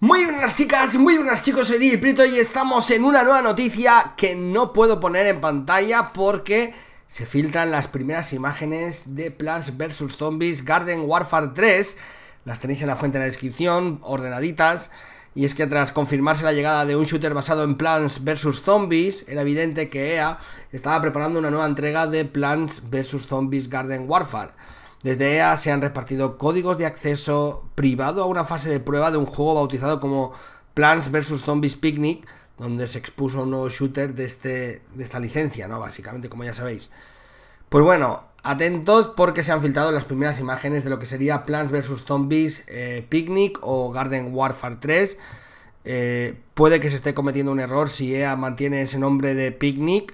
Muy buenas chicas, muy buenas chicos, soy DJ Prito y estamos en una nueva noticia que no puedo poner en pantalla porque se filtran las primeras imágenes de Plants vs Zombies Garden Warfare 3. Las tenéis en la fuente de la descripción, ordenaditas. Y es que tras confirmarse la llegada de un shooter basado en Plants vs Zombies, era evidente que EA estaba preparando una nueva entrega de Plants vs Zombies Garden Warfare. Desde EA se han repartido códigos de acceso privado a una fase de prueba de un juego bautizado como Plants vs. Zombies Picnic, donde se expuso un nuevo shooter de, este, de esta licencia, ¿no? Básicamente, como ya sabéis. Pues bueno, atentos porque se han filtrado las primeras imágenes de lo que sería Plants vs. Zombies eh, Picnic o Garden Warfare 3. Eh, puede que se esté cometiendo un error si EA mantiene ese nombre de Picnic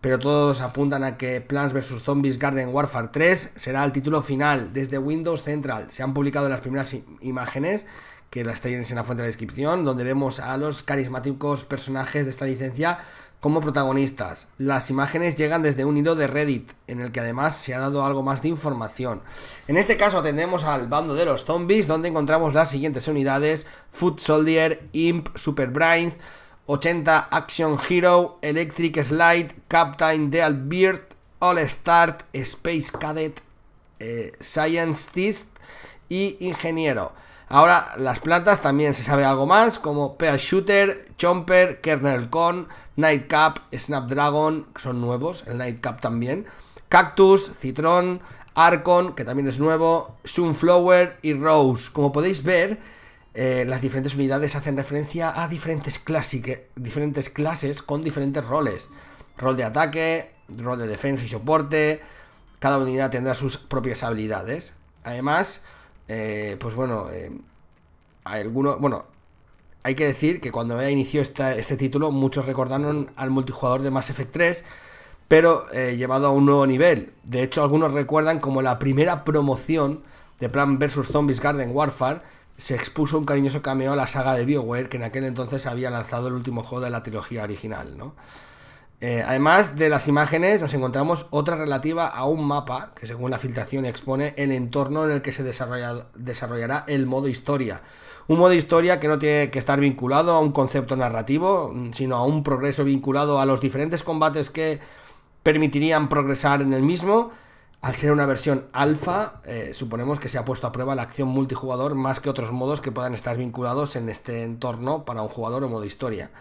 pero todos apuntan a que Plants vs. Zombies Garden Warfare 3 será el título final desde Windows Central. Se han publicado las primeras imágenes, que las tenéis en la fuente de la descripción, donde vemos a los carismáticos personajes de esta licencia como protagonistas. Las imágenes llegan desde un hilo de Reddit, en el que además se ha dado algo más de información. En este caso atendemos al bando de los zombies, donde encontramos las siguientes unidades, Foot Soldier, Imp, Super Brains, 80 Action Hero, Electric Slide, Captain Deal Beard, All Start, Space Cadet, eh, Scientist y Ingeniero. Ahora las plantas también se sabe algo más, como Pea Shooter, Chomper, Kernel Con, Nightcap, Snapdragon, que son nuevos, el Nightcap también, Cactus, Citron, archon que también es nuevo, Sunflower y Rose. Como podéis ver, eh, las diferentes unidades hacen referencia a diferentes, diferentes clases con diferentes roles. Rol de ataque, rol de defensa y soporte. Cada unidad tendrá sus propias habilidades. Además, eh, pues bueno, eh, hay bueno, hay que decir que cuando inició este título muchos recordaron al multijugador de Mass Effect 3, pero llevado a un nuevo nivel. De hecho, algunos recuerdan como la primera promoción de Plan vs. Zombies Garden Warfare, se expuso un cariñoso cameo a la saga de BioWare, que en aquel entonces había lanzado el último juego de la trilogía original, ¿no? Eh, además de las imágenes, nos encontramos otra relativa a un mapa que, según la filtración, expone el entorno en el que se desarrollará el modo historia. Un modo historia que no tiene que estar vinculado a un concepto narrativo, sino a un progreso vinculado a los diferentes combates que permitirían progresar en el mismo al ser una versión alfa, eh, suponemos que se ha puesto a prueba la acción multijugador más que otros modos que puedan estar vinculados en este entorno para un jugador o modo historia.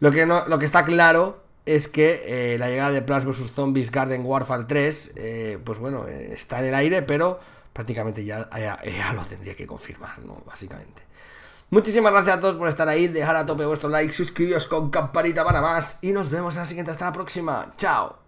Lo que, no, lo que está claro es que eh, la llegada de Plants vs. Zombies Garden Warfare 3, eh, pues bueno, está en el aire, pero prácticamente ya, lo tendría que confirmar, ¿no? Básicamente. Muchísimas gracias a todos por estar ahí, dejar a tope vuestro like, suscribiros con campanita para más y nos vemos en la siguiente, hasta la próxima, chao.